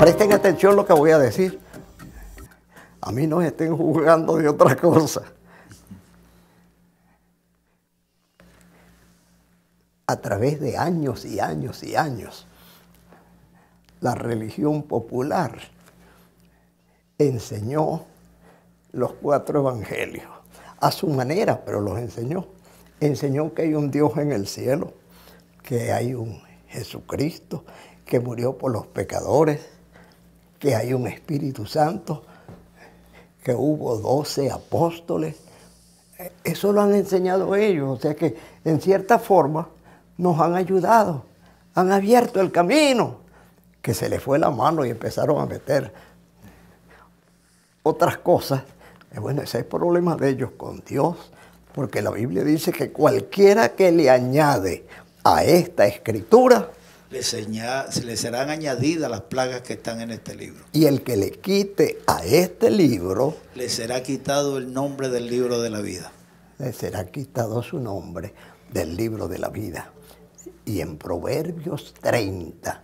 Presten atención lo que voy a decir. A mí no estén juzgando de otra cosa. A través de años y años y años, la religión popular enseñó los cuatro evangelios, a su manera, pero los enseñó. Enseñó que hay un Dios en el cielo, que hay un Jesucristo, que murió por los pecadores, que hay un Espíritu Santo, que hubo doce apóstoles. Eso lo han enseñado ellos, o sea que en cierta forma nos han ayudado, han abierto el camino, que se le fue la mano y empezaron a meter otras cosas. Eh, bueno, ese es el problema de ellos con Dios, porque la Biblia dice que cualquiera que le añade a esta escritura, le, se le serán añadidas las plagas que están en este libro. Y el que le quite a este libro... Le será quitado el nombre del libro de la vida. Le será quitado su nombre del libro de la vida. Y en Proverbios 30,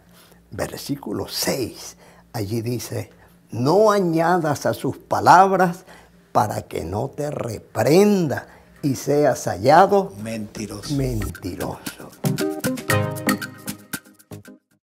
versículo 6, allí dice, no añadas a sus palabras para que no te reprenda y seas hallado mentiroso. Mentiroso.